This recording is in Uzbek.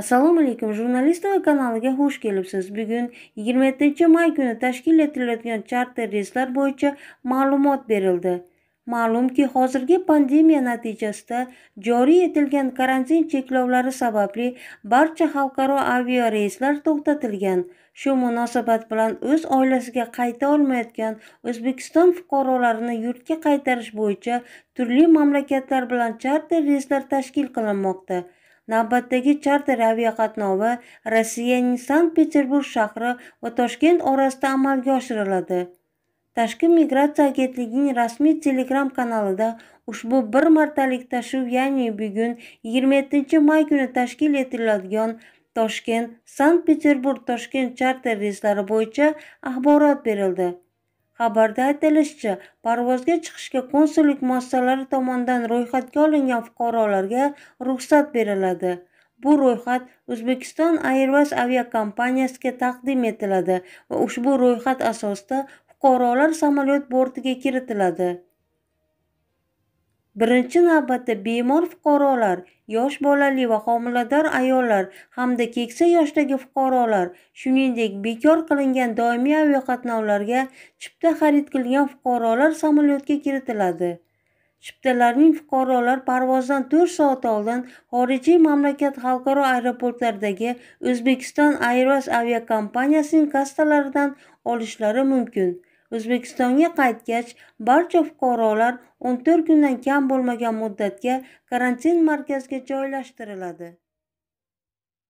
assalomu alaykum Jurnalistlar kanaliga xush kelibsiz bugun 27 may kuni tashkil etilayotgan charter reyslar bo'yicha ma'lumot berildi ma'lumki hozirgi pandemiya natijasida joriy etilgan karantin cheklovlari sababli barcha xalqaro aviareyslar to'xtatilgan shu munosabat bilan o'z oilasiga qayta olmayotgan o'zbekiston fuqarolarini yurtga qaytarish bo'yicha turli mamlakatlar bilan charter reyslar tashkil qilinmoqda Navbatdagi charter aviaqatnovi Rossiyaning Sankt-Peterburg shahri va Toshkent orasida amalga oshiriladi. Tashqi migratsiya agentligining rasmiy Telegram kanalida ushbu bir martalik tashuv, ya'ni bugun 27-may kuni tashkil etiladigan Toshkent, Sankt-Peterburg, Toshkent charter reyslari bo'yicha axborot berildi. xabarda aytilishicha parvozga chiqishga konsullik muassasalari tomonidan ro'yxatga olingan fuqarolarga ruxsat beriladi bu ro'yxat o'zbekiston airways aviakompaniyasiga taqdim etiladi va ushbu ro'yxat asosida fuqarolar samolyot bortiga kiritiladi birinchi navbatda bemor fuqarolar yosh bolali va homilador ayollar hamda keksa yoshdagi fuqarolar shuningdek bekor qilingan doimiy aviaqatnovlarga chipta xarid qilgan fuqarolar samolyotga kiritiladi chiptalarning fuqarolar parvozdan to'rt soat oldin xorijiy mamlakat xalqaro aeroportlaridagi o'zbekiston airways aviakompaniyasining kassalaridan olishlari mumkin o'zbekistonga qaytgach barcha fuqarolar 14 kundan kam bo'lmagan muddatga karantin markaziga joylashtiriladi